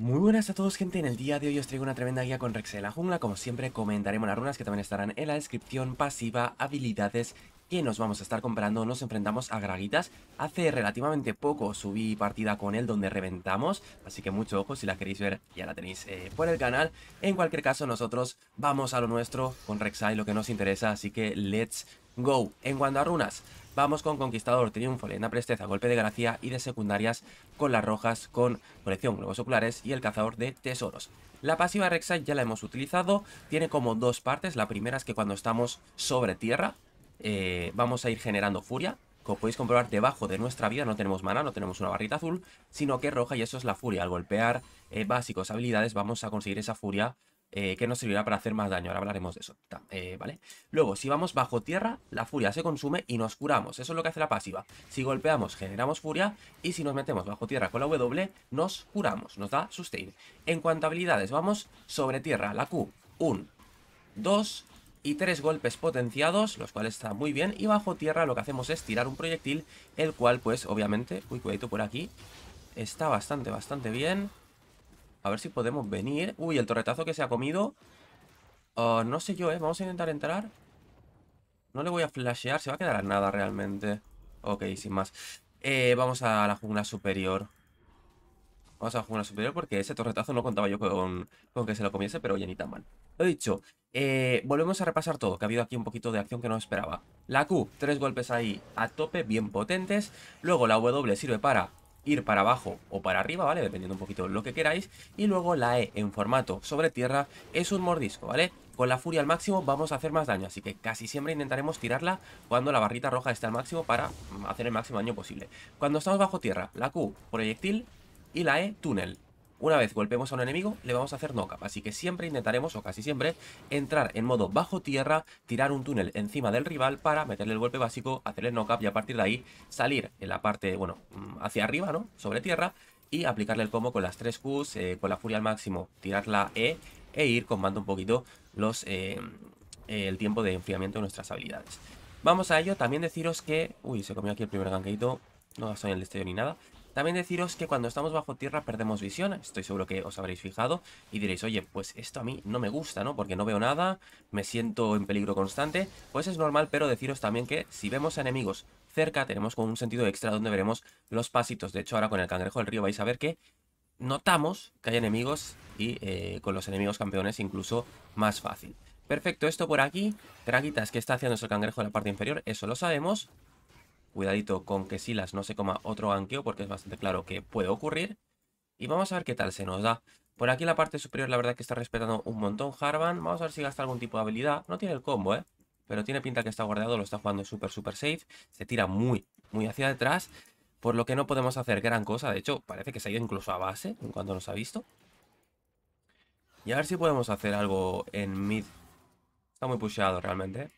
Muy buenas a todos gente, en el día de hoy os traigo una tremenda guía con Rex en la jungla, como siempre comentaremos las runas que también estarán en la descripción, pasiva, habilidades que nos vamos a estar comprando, nos enfrentamos a Graguitas, hace relativamente poco subí partida con él donde reventamos, así que mucho ojo si la queréis ver ya la tenéis eh, por el canal, en cualquier caso nosotros vamos a lo nuestro con y lo que nos interesa, así que let's go. En cuanto a runas, Vamos con Conquistador Triunfo, leyenda presteza, golpe de gracia y de secundarias con las rojas con colección globos oculares y el cazador de tesoros. La pasiva Rek'Sai ya la hemos utilizado, tiene como dos partes, la primera es que cuando estamos sobre tierra eh, vamos a ir generando furia, como podéis comprobar, debajo de nuestra vida no tenemos mana, no tenemos una barrita azul, sino que roja y eso es la furia. Al golpear eh, básicos habilidades vamos a conseguir esa furia eh, que nos servirá para hacer más daño. Ahora hablaremos de eso, eh, ¿vale? Luego, si vamos bajo tierra, la furia se consume y nos curamos. Eso es lo que hace la pasiva. Si golpeamos, generamos furia y si nos metemos bajo tierra con la W, nos curamos, nos da sustain. En cuanto a habilidades, vamos sobre tierra, la Q, 1, 2 y 3 golpes potenciados, los cuales están muy bien. Y bajo tierra lo que hacemos es tirar un proyectil, el cual pues obviamente, uy, cuidado por aquí, está bastante, bastante bien. A ver si podemos venir. Uy, el torretazo que se ha comido. Ah, no sé yo, ¿eh? Vamos a intentar entrar. No le voy a flashear. Se va a quedar a nada realmente. Ok, sin más. Eh, vamos a la jungla superior. Vamos a la jungla superior porque ese torretazo no contaba yo con, que se lo comiese, pero oye, ni tan mal. Lo dicho, eh, volvemos a repasar todo, que ha habido aquí un poquito de acción que no esperaba. La Q, tres golpes ahí a tope, bien potentes. Luego la W sirve para ir para abajo o para arriba, ¿vale? Dependiendo un poquito lo que queráis. Y luego la E en formato sobre tierra es un mordisco, ¿vale? Con la furia al máximo vamos a hacer más daño, así que casi siempre intentaremos tirarla cuando la barrita roja esté al máximo para hacer el máximo daño posible. Cuando estamos bajo tierra, la Q, proyectil, y la E, túnel. Una vez golpeemos a un enemigo, le vamos a hacer knock-up, así que siempre intentaremos, o casi siempre, entrar en modo bajo tierra, tirar un túnel encima del rival para meterle el golpe básico, hacerle knock-up y a partir de ahí salir en la parte, bueno, mm, hacia arriba, ¿no? Sobre tierra y aplicarle el combo con las 3 Qs, eh, con la furia al máximo, tirar la E e ir combando un poquito los, eh, eh, el tiempo de enfriamiento de nuestras habilidades. Vamos a ello, también deciros que... Uy, se comió aquí el primer ganqueito, no gastó en el destello ni nada. También deciros que cuando estamos bajo tierra perdemos visión, estoy seguro que os habréis fijado, y diréis, oye, pues esto a mí no me gusta, ¿no? Porque no veo nada, me siento en peligro constante, pues es normal, pero deciros también que si vemos enemigos cerca, tenemos como un sentido extra donde veremos los pasitos. De hecho, ahora con el cangrejo del río vais a ver que notamos que hay enemigos y eh, con los enemigos campeones incluso más fácil. Perfecto, esto por aquí. Traguitas que está haciendo el cangrejo en la parte inferior, eso lo sabemos. Cuidadito con que Silas no se coma otro ganqueo porque es bastante claro que puede ocurrir. Y vamos a ver qué tal se nos da. Por aquí en la parte superior la verdad que está respetando un montón Harvan. Vamos a ver si gasta algún tipo de habilidad. No tiene el combo, ¿eh? Pero tiene pinta que está guardado, lo está jugando súper, súper safe. Se tira muy, muy hacia detrás. Por lo que no podemos hacer gran cosa. De hecho, parece que se ha ido incluso a base en cuanto nos ha visto. Y a ver si podemos hacer algo en mid. Está muy pusheado realmente. ¿eh?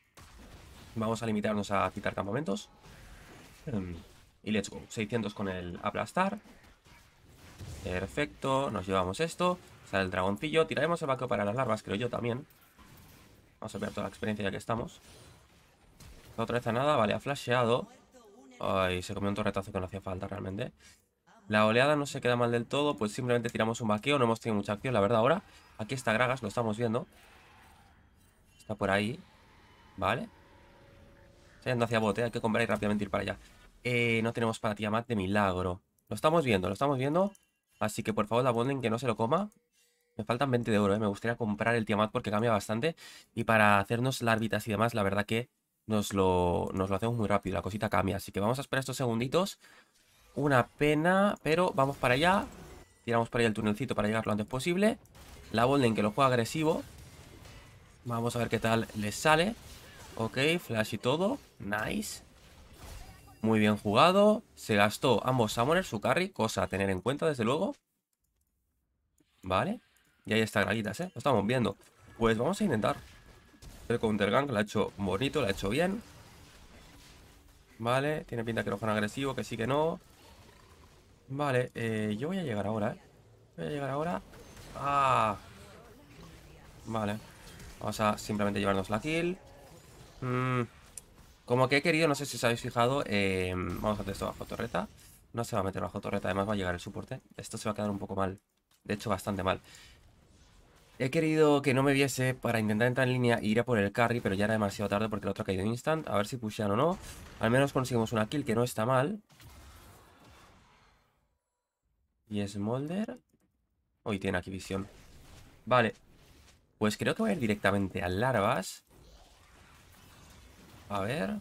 Vamos a limitarnos a quitar campamentos. Em, y let's go. 600 con el aplastar. Perfecto. Nos llevamos esto. Sale el dragoncillo. Tiraremos el vaqueo para las larvas, creo yo, también. Vamos a ver toda la experiencia ya que estamos. Otra vez nada. Vale, ha flasheado. Ay, se comió un torretazo que no hacía falta realmente. La oleada no se queda mal del todo, pues simplemente tiramos un vaqueo. No hemos tenido mucha acción, la verdad, ahora. Aquí está Gragas, lo estamos viendo. Está por ahí. Vale yendo hacia bote, hay que comprar y rápidamente ir para allá. Eh, no tenemos para Tiamat de milagro. Lo estamos viendo, lo estamos viendo. Así que por favor la bonden que no se lo coma. Me faltan 20 de oro, eh. me gustaría comprar el Tiamat porque cambia bastante. Y para hacernos larvitas y demás, la verdad que nos lo, nos lo hacemos muy rápido, la cosita cambia. Así que vamos a esperar estos segunditos. Una pena, pero vamos para allá. Tiramos por allá el tunelcito para llegar lo antes posible. La Bolden que lo juega agresivo. Vamos a ver qué tal les sale. Ok, flash y todo. Nice. Muy bien jugado. Se gastó ambos summoners, su carry. Cosa a tener en cuenta, desde luego. Vale. Y ahí está Gravitas, ¿eh? Lo estamos viendo. Pues vamos a intentar. El counter gank lo ha hecho bonito, lo ha hecho bien. Vale, tiene pinta que no fue agresivo, que sí que no. Vale, eh, yo voy a llegar ahora, ¿eh? Voy a llegar ahora. ¡Ah! Vale. Vamos a simplemente llevarnos la kill. Mm. como que he querido, no sé si os habéis fijado, eh, vamos a hacer esto bajo torreta. No se va a meter bajo torreta, además va a llegar el soporte. Esto se va a quedar un poco mal, de hecho bastante mal. He querido que no me viese para intentar entrar en línea e ir a por el carry, pero ya era demasiado tarde porque el otro ha caído instant. A ver si pushan o no. Al menos conseguimos una kill, que no está mal. Y Smolder... Hoy tiene aquí visión. Vale. Pues creo que voy a ir directamente al Larvas. A ver.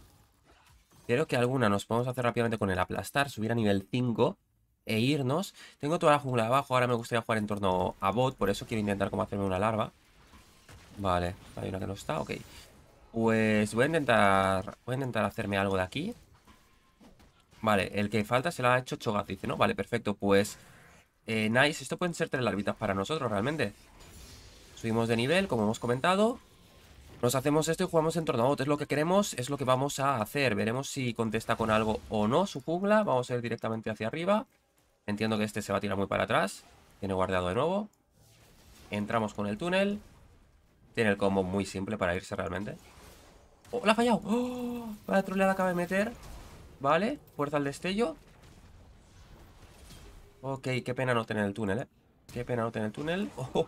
Creo que alguna nos podemos hacer rápidamente con el aplastar, subir a nivel 5 e irnos. Tengo toda la jungla abajo, ahora me gustaría jugar en torno a bot, por eso quiero intentar como hacerme una larva. Vale, hay una que no está, ok. Pues voy a intentar, voy a intentar hacerme algo de aquí. Vale, el que falta se lo ha hecho Chogat, ¿no? Vale, perfecto, pues... Eh, nice, esto pueden ser tres larvitas para nosotros realmente. Subimos de nivel, como hemos comentado. Nos hacemos esto y jugamos en torno a Es lo que queremos, es lo que vamos a hacer. Veremos si contesta con algo o no su jungla. Vamos a ir directamente hacia arriba. Entiendo que este se va a tirar muy para atrás. Tiene guardado de nuevo. Entramos con el túnel. Tiene el combo muy simple para irse realmente. ¡Oh, la ha fallado! ¡Oh! a la acaba de meter. Vale, fuerza al destello. Ok, qué pena no tener el túnel, ¿eh? Qué pena no tener el túnel. ¡Oh!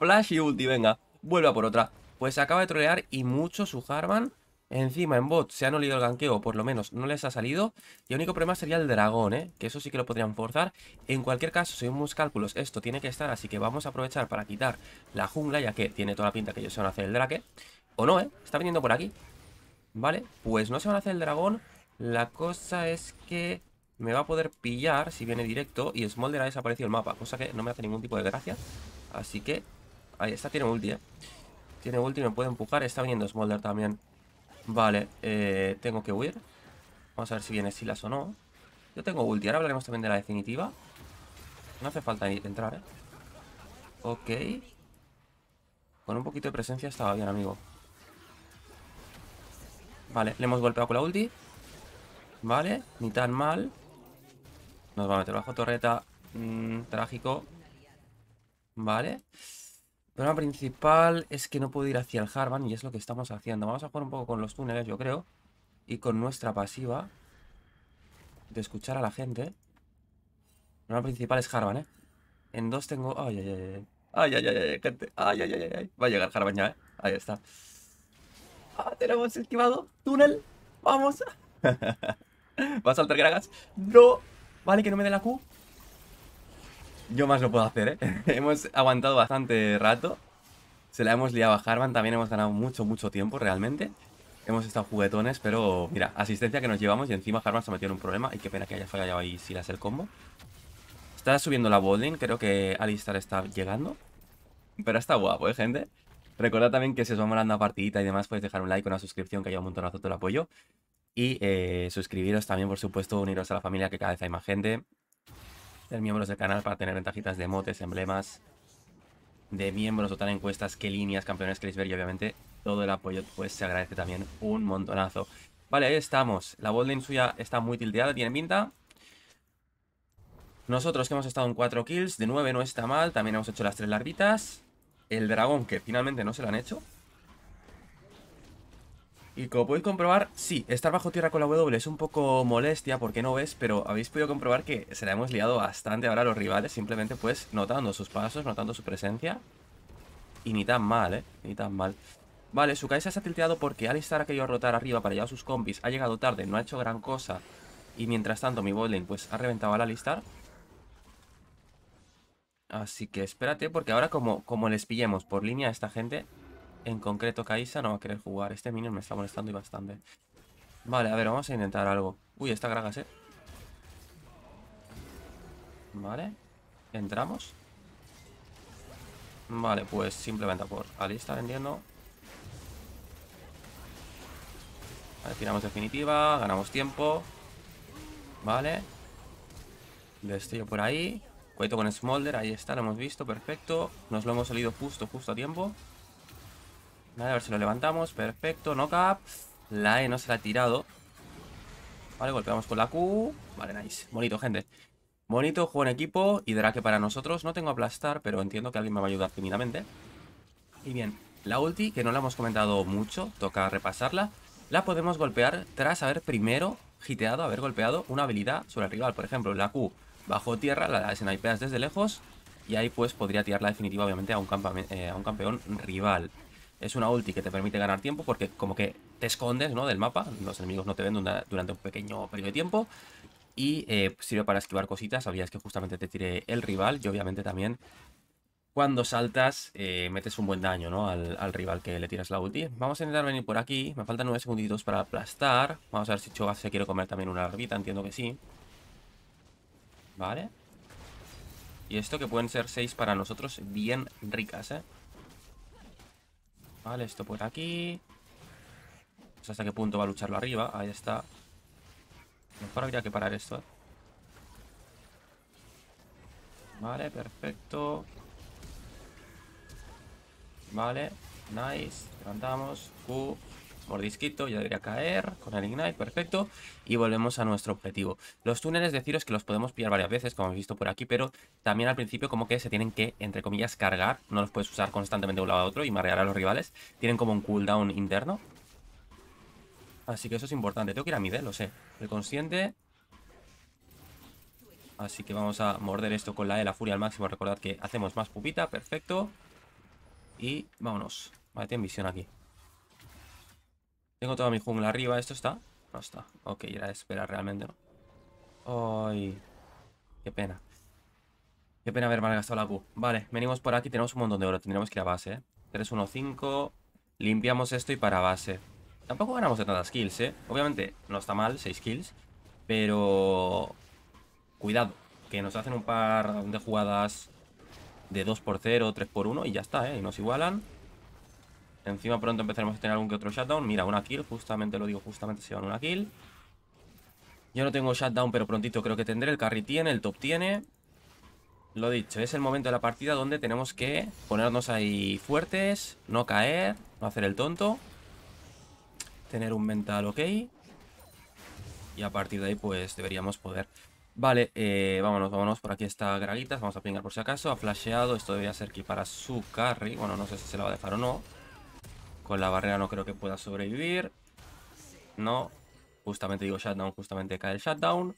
flash y ulti, venga. Vuelve a por otra. Pues se acaba de trolear y mucho su Harman... Encima en bot se han olido el ganqueo, por lo menos no les ha salido. Y el único problema sería el dragón, ¿eh? que eso sí que lo podrían forzar. En cualquier caso, según mis cálculos, esto tiene que estar, así que vamos a aprovechar para quitar la jungla, ya que tiene toda la pinta que ellos se van a hacer el drake. O no, ¿eh? Está viniendo por aquí. Vale, pues no se van a hacer el dragón. La cosa es que me va a poder pillar si viene directo y Smolder ha desaparecido el mapa, cosa que no me hace ningún tipo de gracia. Así que... Ahí está, tiene ulti, ¿eh? Tiene ulti, me puede empujar. Está viniendo Smolder también. Vale, eh, tengo que huir. Vamos a ver si viene Silas o no. Yo tengo ulti. Ahora hablaremos también de la definitiva. No hace falta entrar, ¿eh? Ok. Con un poquito de presencia estaba bien, amigo. Vale, le hemos golpeado con la ulti. Vale, ni tan mal. Nos va a meter bajo torreta. Mm, trágico. Vale. El problema principal es que no puedo ir hacia el Harvan y es lo que estamos haciendo. Vamos a jugar un poco con los túneles, yo creo. Y con nuestra pasiva de escuchar a la gente. El problema principal es Harvan, ¿eh? En dos tengo... Ay, ay, ay, ay. Ay, ay, ay, ay, Ay, ay, ay, Va a llegar Harvan ya, ¿eh? Ahí está. Ah, tenemos esquivado. Túnel. Vamos. va a saltar Gragas? No. Vale, que no me dé la Q yo más lo puedo hacer, ¿eh? hemos aguantado bastante rato. Se la hemos liado a Harman, también hemos ganado mucho, mucho tiempo realmente. Hemos estado juguetones, pero mira, asistencia que nos llevamos y encima Harman se metió en un problema. Y qué pena que haya fallado ahí si las el combo. Está subiendo la bowling, creo que Alistar está llegando. Pero está guapo, ¿eh, gente? Recordad también que si os va molando la partidita y demás, podéis dejar un like, una suscripción, que haya un montonazo todo el apoyo. Y eh, suscribiros también, por supuesto, uniros a la familia, que cada vez hay más gente ser miembros del canal para tener ventajitas de motes, emblemas de miembros, total encuestas, qué líneas, campeones queréis ver y obviamente todo el apoyo pues se agradece también un montonazo. Vale, ahí estamos. La botlane suya está muy tildeada tiene pinta. Nosotros que hemos estado en 4 kills, de 9 no está mal, también hemos hecho las 3 larvitas. El dragón que finalmente no se lo han hecho, y como podéis comprobar, sí, estar bajo tierra con la W es un poco molestia porque no ves, pero habéis podido comprobar que se la hemos liado bastante ahora a los rivales, simplemente pues notando sus pasos, notando su presencia. Y ni tan mal, ¿eh? Ni tan mal. Vale, su cabeza se ha tilteado porque Alistar ha querido rotar arriba para llevar sus compis. Ha llegado tarde, no ha hecho gran cosa. Y mientras tanto, mi botlane pues ha reventado al Alistar. Así que espérate, porque ahora como, como les pillemos por línea a esta gente, en concreto Kaisa no va a querer jugar. Este minion me está molestando y bastante. Vale, a ver, vamos a intentar algo. Uy, está Gragas, ¿eh? Vale. Entramos. Vale, pues simplemente por Ali está vendiendo. Vale, tiramos definitiva, ganamos tiempo. Vale. Destillo por ahí. Cueto con Smolder, ahí está, lo hemos visto, perfecto. Nos lo hemos salido justo, justo a tiempo a ver si lo levantamos. Perfecto, no cap. La E no se la ha tirado. Vale, golpeamos con la Q. Vale, nice. Bonito, gente. Bonito, juego en equipo. Y Drake para nosotros. No tengo aplastar, pero entiendo que alguien me va a ayudar tímidamente. Y bien, la ulti, que no la hemos comentado mucho, toca repasarla. La podemos golpear tras haber primero hiteado, haber golpeado una habilidad sobre el rival. Por ejemplo, la Q bajo tierra, la snipeas desde lejos. Y ahí pues podría tirarla la definitiva obviamente a un eh, campeón rival. Es una ulti que te permite ganar tiempo porque como que te escondes ¿no? del mapa, los enemigos no te ven durante un pequeño periodo de tiempo y eh, sirve para esquivar cositas, sabías que justamente te tire el rival y obviamente también cuando saltas eh, metes un buen daño ¿no? al, rival que le tiras la ulti. Vamos a intentar venir por aquí, me faltan 9 segunditos para aplastar, vamos a ver si Chogaz se quiere comer también una larvita, entiendo que sí. Vale. Y esto que pueden ser 6 para nosotros bien ricas, ¿eh? Vale, esto por aquí. hasta qué punto va a lucharlo arriba. Ahí está. Mejor habría que parar esto. Vale, perfecto. Vale, nice. Levantamos. Q. Mordisquito, ya debería caer. Con el Ignite, perfecto. Y volvemos a nuestro objetivo. Los túneles, deciros que los podemos pillar varias veces, como habéis visto por aquí, pero también al principio como que se tienen que, entre comillas, cargar. No los puedes usar constantemente de un lado a otro y marear a los rivales. Tienen como un cooldown interno. Así que eso es importante. Tengo que ir a mi D, lo sé. El consciente... Así que vamos a morder esto con la E, la furia al máximo. Recordad que hacemos más pupita, perfecto. Y vámonos. Vale, en visión aquí. Tengo toda mi jungla arriba. ¿Esto está? No está. Ok, era de esperar realmente, ¿no? Ay. Qué pena. Qué pena haber malgastado la Q. Vale, venimos por aquí. Tenemos un montón de oro. Tendríamos que ir a base, ¿eh? 3-1-5. Limpiamos esto y para base. Tampoco ganamos de tantas kills, ¿eh? Obviamente no está mal, 6 kills. Pero... Cuidado, que nos hacen un par de jugadas de 2x0, 3x1 y ya está, ¿eh? Y nos igualan. Encima pronto empezaremos a tener algún que otro shutdown. Mira, una kill, justamente lo digo, justamente se van una kill. Yo no tengo shutdown, pero prontito creo que tendré. El carry tiene, el top tiene. Lo dicho, es el momento de la partida donde tenemos que ponernos ahí fuertes, no caer, no hacer el tonto. Tener un mental ok. Y a partir de ahí, pues, deberíamos poder... Vale, eh, vámonos, vámonos. Por aquí está Graguitas. Vamos a pingar por si acaso. Ha flasheado. Esto debería ser aquí para su carry. Bueno, no sé si se la va a dejar o no. Con la barrera no creo que pueda sobrevivir. No. Justamente digo shutdown, justamente cae el shutdown.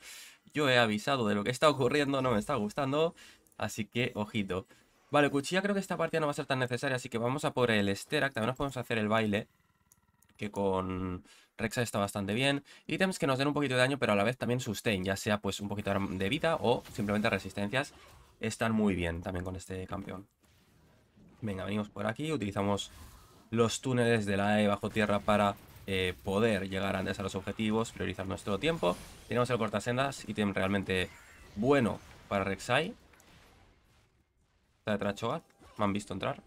Yo he avisado de lo que está ocurriendo, no me está gustando. Así que, ojito. Vale, cuchilla creo que esta partida no va a ser tan necesaria, así que vamos a por el Sterak. También nos podemos hacer el baile, que con Rexa está bastante bien. Ítems que nos den un poquito de daño, pero a la vez también sustain, ya sea pues un poquito de vida o simplemente resistencias. Están muy bien también con este campeón. Venga, venimos por aquí, utilizamos los túneles de la E bajo tierra para eh, poder llegar antes a los objetivos, priorizar nuestro tiempo. Tenemos el cortasendas, ítem realmente bueno para Rek'Sai. Está detrás Cho'Gath, me han visto entrar.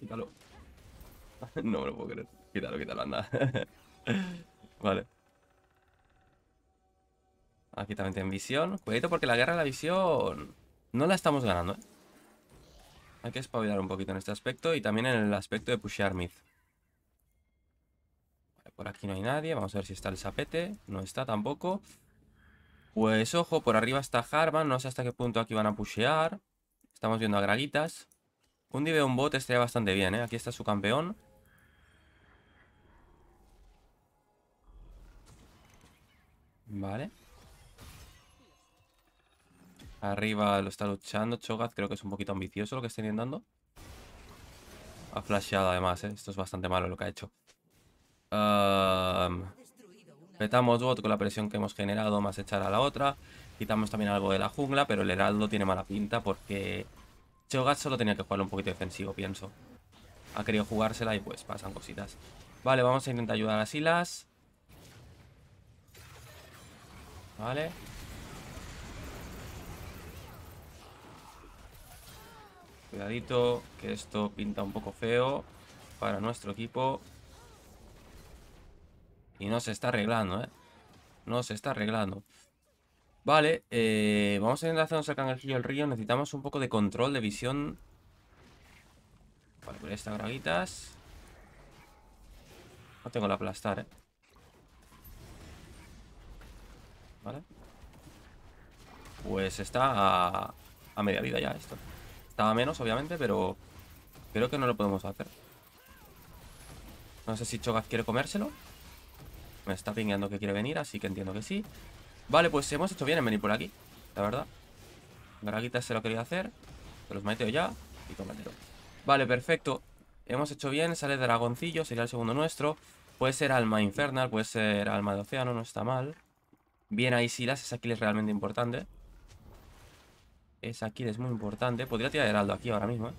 Quítalo. no me lo puedo creer. Quítalo, quítalo, anda. vale. Aquí también en visión. Cuidado porque la guerra de la visión no la estamos ganando, ¿eh? Hay que espabilar un poquito en este aspecto y también en el aspecto de pushear mid. por aquí no hay nadie. Vamos a ver si está el zapete, No está tampoco. Pues ojo, por arriba está Harman. No sé hasta qué punto aquí van a pushear. Estamos viendo a Graguitas. Un dive un bot estaría bastante bien, ¿eh? Aquí está su campeón. Vale. Arriba lo está luchando Chogaz, Creo que es un poquito ambicioso lo que está intentando. Ha flasheado además, ¿eh? Esto es bastante malo lo que ha hecho. petamos bot con la presión que hemos generado, más echar a la otra. Quitamos también algo de la jungla, pero el heraldo tiene mala pinta porque... Chogaz solo tenía que jugar un poquito defensivo, pienso. Ha querido jugársela y pues pasan cositas. Vale, vamos a intentar ayudar a las islas Vale. Cuidadito, que esto pinta un poco feo para nuestro equipo. Y no se está arreglando, ¿eh? No se está arreglando. Vale, eh, vamos a intentar hacernos el cangrejillo del río. Necesitamos un poco de control, de visión. Vale, por estas graguitas. No tengo la aplastar, ¿eh? Vale. Pues está a, a media vida ya esto. Estaba menos, obviamente, pero creo que no lo podemos hacer. No sé si Chogaz quiere comérselo. Me está pingueando que quiere venir, así que entiendo que sí. Vale, pues hemos hecho bien en venir por aquí, la verdad. Garaguita se lo quería hacer. Se los meteo ya y Vale, perfecto. Hemos hecho bien. Sale Dragoncillo, sería el segundo nuestro. Puede ser Alma Infernal, puede ser Alma de Océano, no está mal. Bien ahí Silas, es realmente importante. Esa aquí, es muy importante. Podría tirar Heraldo aquí ahora mismo, ¿eh?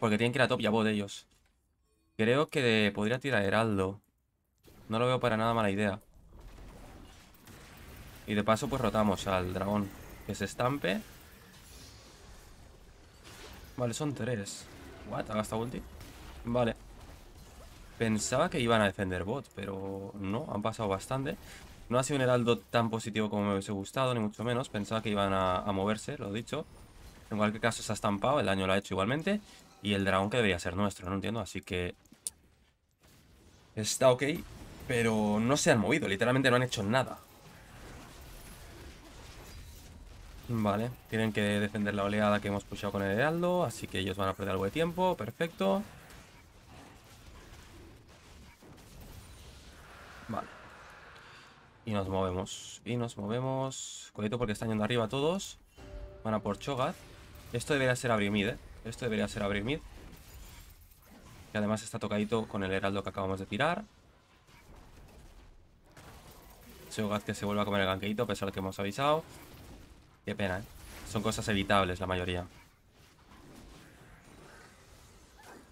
Porque tienen que ir a top y bot ellos. Creo que podría tirar Heraldo. No lo veo para nada mala idea. Y de paso pues rotamos al dragón. Que se estampe. Vale, son tres. What? ¿Ha gastado ulti? Vale. Pensaba que iban a defender bot, pero no, han pasado bastante. No ha sido un heraldo tan positivo como me hubiese gustado, ni mucho menos. Pensaba que iban a, moverse, lo he dicho. En cualquier caso se ha estampado, el daño lo ha hecho igualmente. Y el dragón que debería ser nuestro, no entiendo. Así que... Está ok, pero no se han movido. Literalmente no han hecho nada. Vale, tienen que defender la oleada que hemos pushado con el heraldo. Así que ellos van a perder algo de tiempo. Perfecto. Y nos movemos. Y nos movemos. Cuidado porque están yendo arriba todos. Van a por Cho'Gath. Esto debería ser Abrimid, ¿eh? Esto debería ser Abrimid. Que además está tocadito con el heraldo que acabamos de tirar. Cho'Gath que se vuelva a comer el ganqueito a pesar de que hemos avisado. Qué pena, ¿eh? Son cosas evitables la mayoría.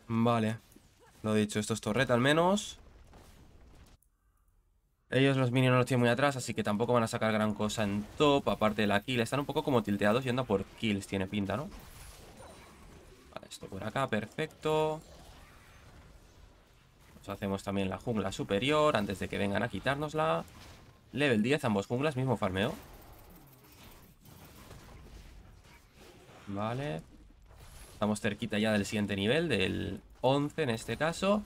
Vale. Lo dicho, esto es torreta al menos. Ellos los minions no los tienen muy atrás, así que tampoco van a sacar gran cosa en top, aparte de la kill. Están un poco como tilteados yendo por kills, tiene pinta, ¿no? Vale, esto por acá, perfecto. Nos hacemos también la jungla superior antes de que vengan a quitárnosla. Level 10, ambos junglas, mismo farmeo. Vale. Estamos cerquita ya del siguiente nivel, del 11 en este caso.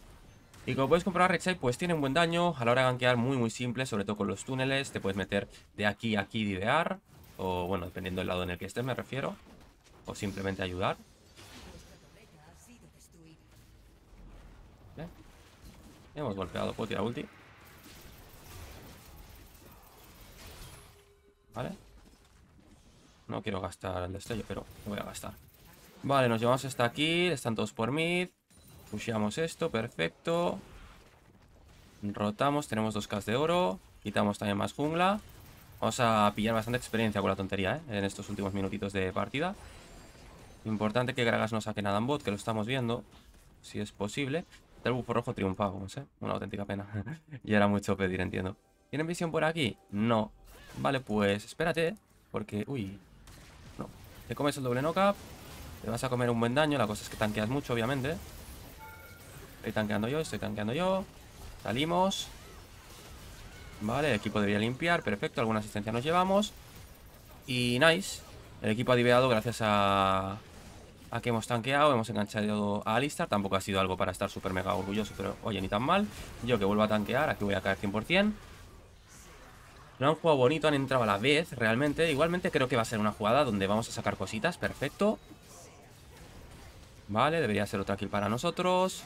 Y como puedes comprobar, Rek'Sai pues tiene un buen daño. A la hora de gankear, muy muy simple, sobre todo con los túneles. Te puedes meter de aquí a aquí idear. O bueno, dependiendo del lado en el que estés, me refiero. O simplemente ayudar. Hemos golpeado. Puedo tirar ulti. ¿Vale? No quiero gastar el destello, pero lo voy a gastar. Vale, nos llevamos hasta aquí. Están todos por mid. Pushamos esto, perfecto. Rotamos, tenemos dos cas de oro. Quitamos también más jungla. Vamos a pillar bastante experiencia con la tontería, ¿eh? En estos últimos minutitos de partida. Importante que Gragas no saque nada en bot, que lo estamos viendo. Si es posible. El bufo rojo triunfamos, ¿eh? Una auténtica pena. y era mucho pedir, entiendo. ¿Tienen visión por aquí? No. Vale, pues espérate. Porque, uy. No. Te comes el doble knockup. Te vas a comer un buen daño. La cosa es que tanqueas mucho, obviamente. Estoy tanqueando yo, estoy tanqueando yo. Salimos. Vale, el equipo debería limpiar. Perfecto, alguna asistencia nos llevamos. Y nice. El equipo ha diveado gracias a... A que hemos tanqueado, hemos enganchado a Alistar. Tampoco ha sido algo para estar súper mega orgulloso, pero oye, ni tan mal. Yo que vuelvo a tanquear, aquí voy a caer 100%. No han jugado bonito, han entrado a la vez realmente. Igualmente creo que va a ser una jugada donde vamos a sacar cositas. Perfecto. Vale, debería ser otra kill para nosotros.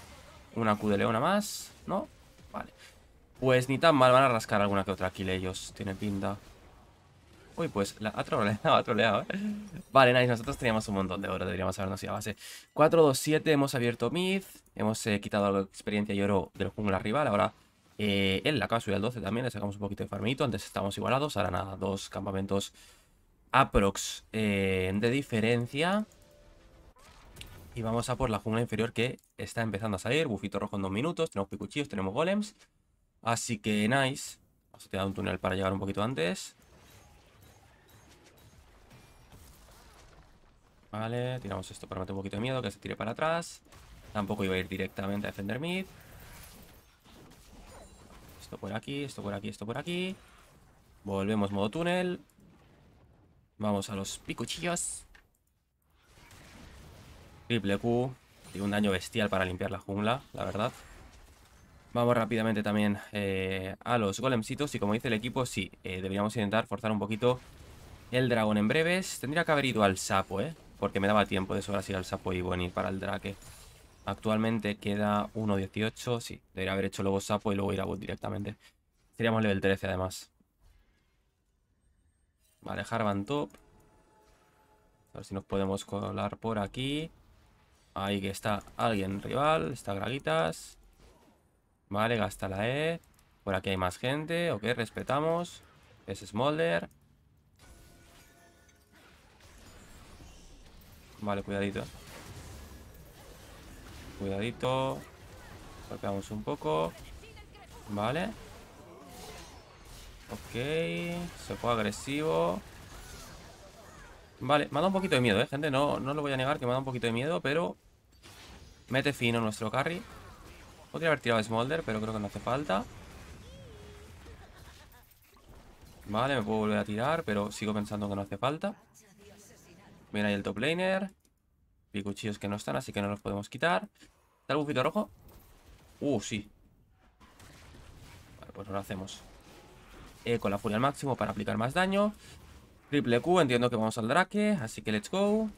Una Q de leona más, ¿no? Vale. Pues ni tan mal, van a rascar alguna que otra kill ellos, Tienen pinta. Uy, pues la ha troleado, ha troleado, ¿eh? Vale, nice, nosotros teníamos un montón de oro, deberíamos habernos ido a base. 4, 2, 7, hemos abierto mid, hemos eh, quitado la experiencia y oro de los rival, ahora eh, en la acaba de al 12 también, le sacamos un poquito de farmito, antes estamos igualados, ahora nada, dos campamentos aprox eh, de diferencia. Y vamos a por la jungla inferior que está empezando a salir. Bufito rojo en dos minutos. Tenemos picuchillos, tenemos golems. Así que nice. Vamos a tirar un túnel para llegar un poquito antes. Vale, tiramos esto para meter un poquito de miedo, que se tire para atrás. Tampoco iba a ir directamente a defender mid. Esto por aquí, esto por aquí, esto por aquí. Volvemos modo túnel. Vamos a los picuchillos. Triple Q. y un daño bestial para limpiar la jungla, la verdad. Vamos rápidamente también eh, a los golemcitos. Y como dice el equipo, sí, eh, deberíamos intentar forzar un poquito el dragón en breves. Tendría que haber ido al sapo, ¿eh? Porque me daba tiempo de sobra ir al sapo y venir para el drake. Actualmente queda 1.18. Sí, debería haber hecho luego sapo y luego ir a bot directamente. Seríamos level 13 además. Vale, Harvan top. A ver si nos podemos colar por aquí. Ahí que está alguien rival. Está Graguitas. Vale, gasta la E. Por aquí hay más gente. Ok, respetamos. Es Smolder. Vale, cuidadito. Cuidadito. Golpeamos un poco. Vale. Ok. Se fue agresivo. Vale, me ha dado un poquito de miedo, ¿eh, gente? No, no lo voy a negar que me da un poquito de miedo, pero Mete fino nuestro carry. Podría haber tirado a Smolder, pero creo que no hace falta. Vale, me puedo volver a tirar, pero sigo pensando que no hace falta. mira ahí el top laner. Picuchillos que no están, así que no los podemos quitar. ¿Está el bufito rojo? Uh, sí. Vale, pues lo hacemos. Eh, con la furia al máximo para aplicar más daño. Triple Q, entiendo que vamos al drake, así que let's go.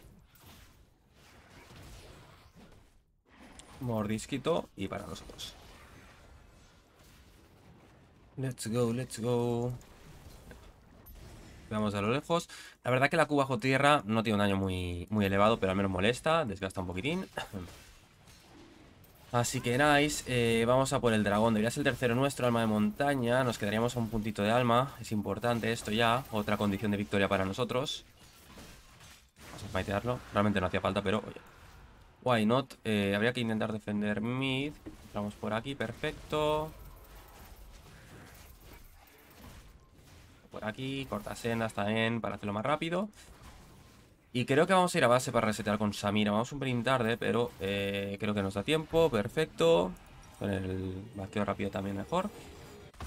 mordisquito y para nosotros. Let's go, let's go. Vamos a lo lejos. La verdad que la cuba bajo tierra no tiene un daño muy, muy elevado, pero al menos molesta, desgasta un poquitín. Así que nice, eh, vamos a por el dragón, debería ser el tercero nuestro, alma de montaña, nos quedaríamos a un puntito de alma, es importante esto ya, otra condición de victoria para nosotros. Vamos a maitearlo, realmente no hacía falta, pero oye, Why not? Eh, habría que intentar defender mid. Vamos por aquí, perfecto. Por aquí, sendas también para hacerlo más rápido. Y creo que vamos a ir a base para resetear con Samira. Vamos un pelín tarde, pero eh, creo que nos da tiempo. Perfecto. Con el vaqueo rápido también mejor.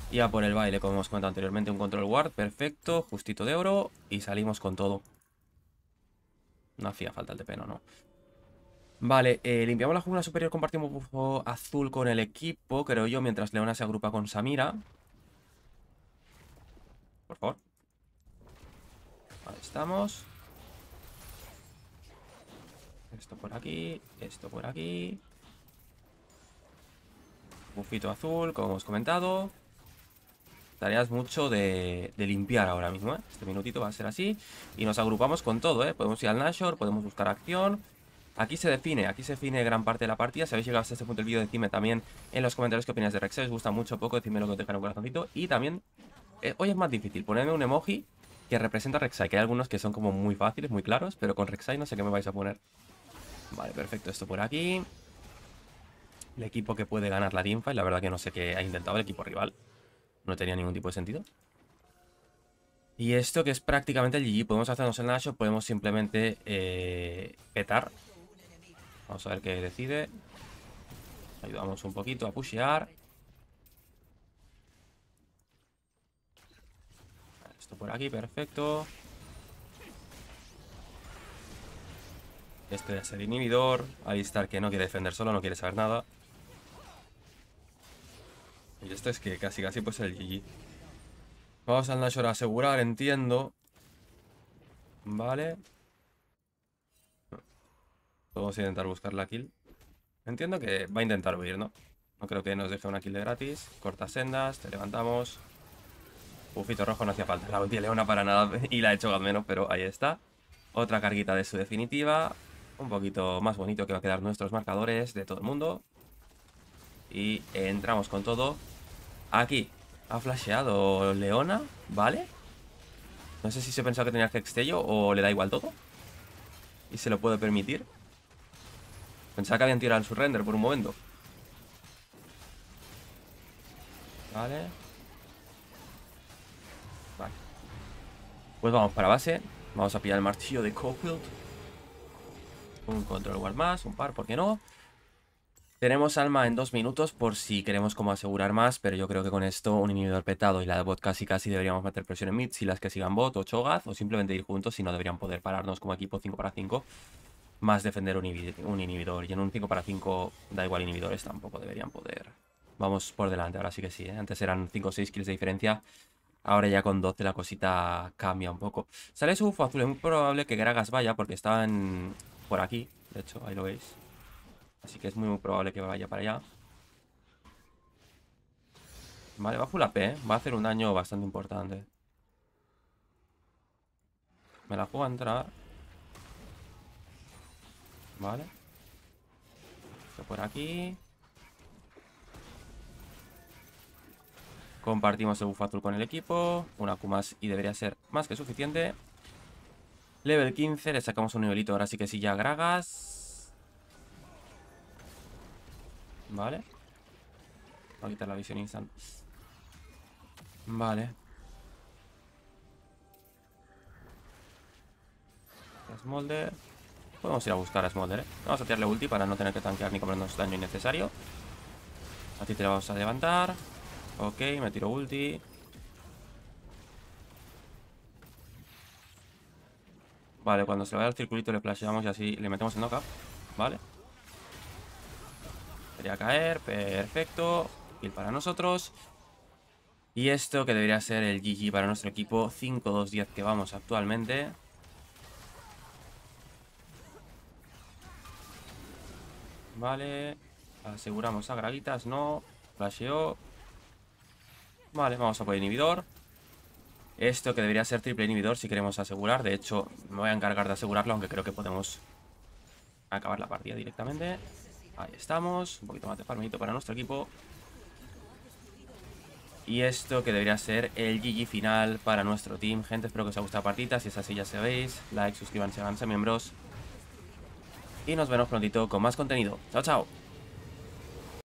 Y a por el baile, como hemos comentado anteriormente, un control guard. Perfecto, justito de oro. Y salimos con todo. No hacía falta el de no, ¿no? Vale, eh, limpiamos la jungla superior, compartimos bufo azul con el equipo, creo yo, mientras Leona se agrupa con Samira. Por favor. Ahí estamos. Esto por aquí, esto por aquí. Bufito azul, como hemos comentado. Tareas mucho de, limpiar ahora mismo, ¿eh? Este minutito va a ser así. Y nos agrupamos con todo, ¿eh? Podemos ir al Nashor, podemos buscar acción... Aquí se define, aquí se define gran parte de la partida. Si habéis llegado hasta este punto del vídeo, decidme también en los comentarios qué opinas de Rex. os gusta mucho o poco, decidme lo que os en un corazoncito. Y también, eh, hoy es más difícil, ponerme un emoji que representa a Rek'Sai, que hay algunos que son como muy fáciles, muy claros, pero con Rek'Sai no sé qué me vais a poner. Vale, perfecto, esto por aquí. El equipo que puede ganar la teamfight, la verdad que no sé qué ha intentado el equipo rival. No tenía ningún tipo de sentido. Y esto que es prácticamente el GG, podemos hacernos el Nacho, podemos simplemente eh, petar Vamos a ver qué decide. Ayudamos un poquito a pushear. Esto por aquí, perfecto. Este es el inhibidor. ahí está el que no quiere defender solo, no quiere saber nada. Y esto es que casi casi pues el GG. Vamos al Nashor a asegurar, entiendo. Vale. Vamos a intentar buscar la kill. Entiendo que va a intentar huir, ¿no? No creo que nos deje una kill de gratis. Corta sendas, te levantamos. Bufito rojo no hacía falta. La ulti Leona para nada y la he hecho menos pero ahí está. Otra carguita de su definitiva. Un poquito más bonito que va a quedar nuestros marcadores de todo el mundo. Y entramos con todo. Aquí ha flasheado Leona, ¿vale? No sé si se pensaba que tenía que o le da igual todo. Y se lo puedo permitir. Pensaba que habían tirado el surrender por un momento. Vale. Vale. Pues vamos para base. Vamos a pillar el martillo de Cofield. Un control guard más, un par, ¿por qué no? Tenemos alma en dos minutos por si queremos como asegurar más, pero yo creo que con esto un inhibidor petado y la de bot casi casi deberíamos meter presión en mid, si las que sigan bot o chogaz o simplemente ir juntos si no deberían poder pararnos como equipo 5 para 5 más defender un, inhibidor. Y en un 5 para 5 da igual inhibidores, tampoco deberían poder. Vamos por delante, ahora sí que sí. ¿eh? Antes eran 5 o 6 kills de diferencia. Ahora ya con 12 la cosita cambia un poco. Sale su UFO azul. Es muy probable que Gragas vaya porque están por aquí. De hecho, ahí lo veis. Así que es muy, muy probable que vaya para allá. Vale, va full AP. ¿eh? Va a hacer un daño bastante importante. Me la juego a entrar. Vale. Esto por aquí. Compartimos el buff azul con el equipo. Una Q más y debería ser más que suficiente. Level 15, le sacamos un nivelito. Ahora sí que sí, ya Gragas. Vale. Voy a quitar la visión instant. Vale. Las molde. Podemos ir a buscar a Smolder, ¿eh? Vamos a tirarle ulti para no tener que tanquear ni comernos daño innecesario. Así te lo vamos a levantar. Ok, me tiro ulti. Vale, cuando se vaya el circulito le flasheamos y así le metemos en knockup. Vale. Debería caer. Perfecto. Kill para nosotros. Y esto que debería ser el GG para nuestro equipo. 5-2-10 que vamos actualmente. Vale. Aseguramos a Gravitas, no. Flasheó. Vale, vamos a por inhibidor. Esto que debería ser triple inhibidor si queremos asegurar. De hecho, me voy a encargar de asegurarlo, aunque creo que podemos acabar la partida directamente. Ahí estamos. Un poquito más de palmito para nuestro equipo. Y esto que debería ser el GG final para nuestro team. Gente, espero que os haya gustado la partida. Si es así, ya sabéis. Like, suscríbanse, avance miembros y nos vemos prontito con más contenido. Chao, chao.